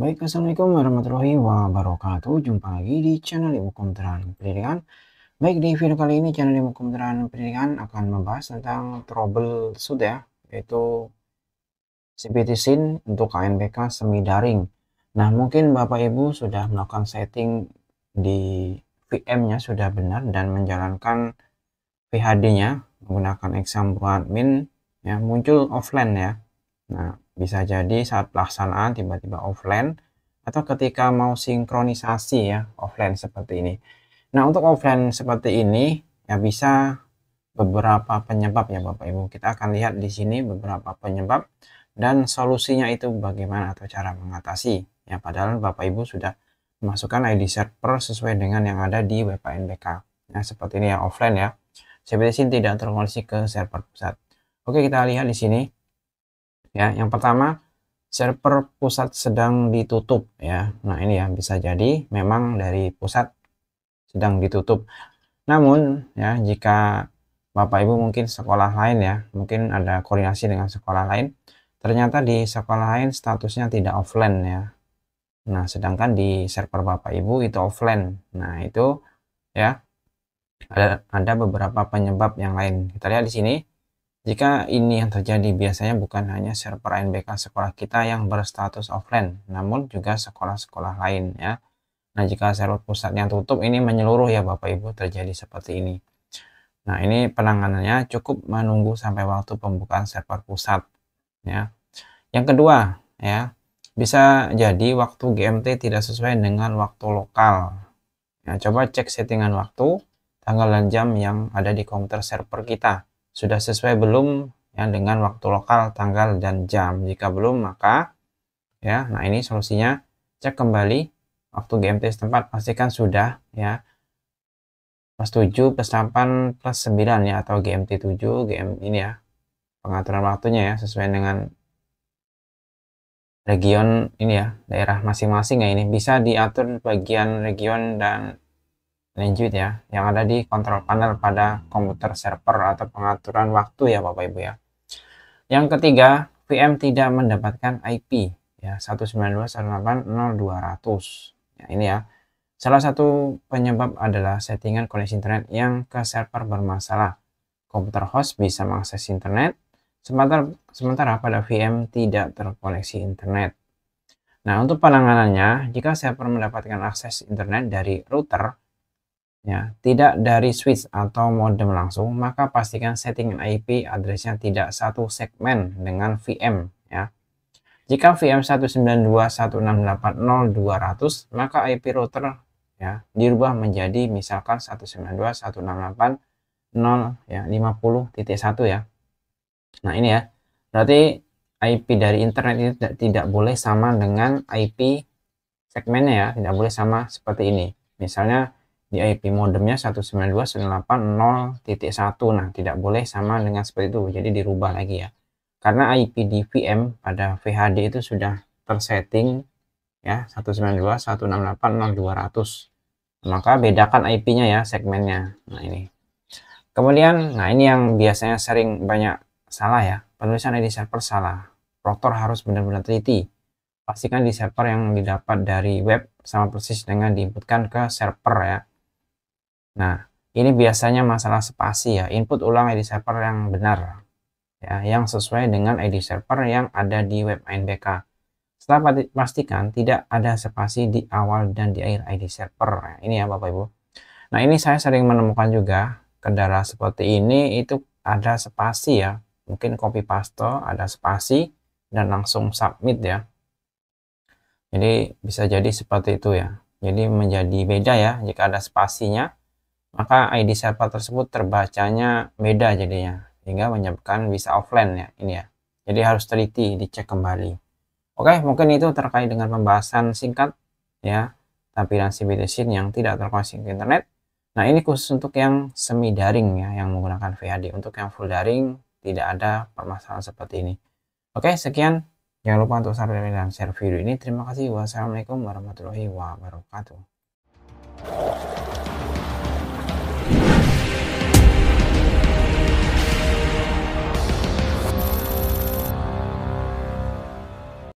Baik, Assalamualaikum warahmatullahi wabarakatuh. Jumpa lagi di channel Ibu Kementerian Pendidikan. Baik, di video kali ini channel Ibu Kementerian Pendidikan akan membahas tentang trouble suit ya, yaitu CPT SIN untuk KNPK semi daring. Nah, mungkin Bapak Ibu sudah melakukan setting di VM-nya sudah benar dan menjalankan PHD-nya menggunakan exam admin ya muncul offline ya. Nah, bisa jadi saat pelaksanaan tiba-tiba offline atau ketika mau sinkronisasi ya offline seperti ini. Nah untuk offline seperti ini ya bisa beberapa penyebab ya Bapak Ibu. Kita akan lihat di sini beberapa penyebab dan solusinya itu bagaimana atau cara mengatasi. Ya padahal Bapak Ibu sudah memasukkan ID server sesuai dengan yang ada di WPNBK. Nah ya, seperti ini ya offline ya. CPTC tidak terkoneksi ke server pusat. Oke kita lihat di sini ya. Yang pertama, server pusat sedang ditutup ya. Nah, ini ya bisa jadi memang dari pusat sedang ditutup. Namun ya jika Bapak Ibu mungkin sekolah lain ya, mungkin ada koordinasi dengan sekolah lain. Ternyata di sekolah lain statusnya tidak offline ya. Nah, sedangkan di server Bapak Ibu itu offline. Nah, itu ya ada ada beberapa penyebab yang lain. Kita lihat di sini jika ini yang terjadi, biasanya bukan hanya server NBK sekolah kita yang berstatus offline, namun juga sekolah-sekolah lain ya. Nah, jika server pusatnya tutup, ini menyeluruh ya Bapak Ibu terjadi seperti ini. Nah, ini penanganannya cukup menunggu sampai waktu pembukaan server pusat ya. Yang kedua, ya, bisa jadi waktu GMT tidak sesuai dengan waktu lokal. Nah, coba cek settingan waktu, tanggal dan jam yang ada di komputer server kita. Sudah sesuai belum ya dengan waktu lokal, tanggal dan jam. Jika belum maka ya, nah ini solusinya cek kembali waktu GMT setempat pastikan sudah ya plus 7 plus 8 plus 9 ya atau GMT 7 GM ini ya pengaturan waktunya ya sesuai dengan region ini ya daerah masing-masing ya ini bisa diatur bagian region dan lanjut ya yang ada di kontrol panel pada komputer server atau pengaturan waktu ya Bapak Ibu ya yang ketiga VM tidak mendapatkan IP ya 192.168.0200 ya, ini ya salah satu penyebab adalah settingan koneksi internet yang ke server bermasalah komputer host bisa mengakses internet sementara, sementara pada VM tidak terkoneksi internet nah untuk penanganannya jika server mendapatkan akses internet dari router ya tidak dari switch atau modem langsung maka pastikan settingan IP addressnya tidak satu segmen dengan VM ya jika VM 192.168.0200 maka IP router ya dirubah menjadi misalkan 192.168.0 ya 50.1 ya nah ini ya berarti IP dari internet itu tidak, tidak boleh sama dengan IP segmennya ya tidak boleh sama seperti ini misalnya di IP modemnya 192.98.0.1 nah tidak boleh sama dengan seperti itu jadi dirubah lagi ya karena IP di VM pada VHD itu sudah tersetting ya 192.168.0200 maka bedakan IP-nya ya segmennya nah ini kemudian nah ini yang biasanya sering banyak salah ya penulisan ID server salah proktor harus benar-benar teliti pastikan di server yang didapat dari web sama persis dengan diinputkan ke server ya Nah, ini biasanya masalah spasi ya, input ulang ID server yang benar ya, yang sesuai dengan ID server yang ada di web ANBK. Setelah pastikan tidak ada spasi di awal dan di akhir ID server. Nah, ini ya Bapak Ibu. Nah, ini saya sering menemukan juga kendala seperti ini itu ada spasi ya. Mungkin copy paste ada spasi dan langsung submit ya. Jadi bisa jadi seperti itu ya. Jadi menjadi beda ya jika ada spasinya maka ID server tersebut terbacanya beda jadinya sehingga menyebabkan bisa offline ya ini ya jadi harus teliti dicek kembali oke mungkin itu terkait dengan pembahasan singkat ya tampilan scene yang tidak terkoneksi ke internet nah ini khusus untuk yang semi daring ya yang menggunakan VHD untuk yang full daring tidak ada permasalahan seperti ini oke sekian jangan lupa untuk subscribe dan share video ini terima kasih wassalamualaikum warahmatullahi wabarakatuh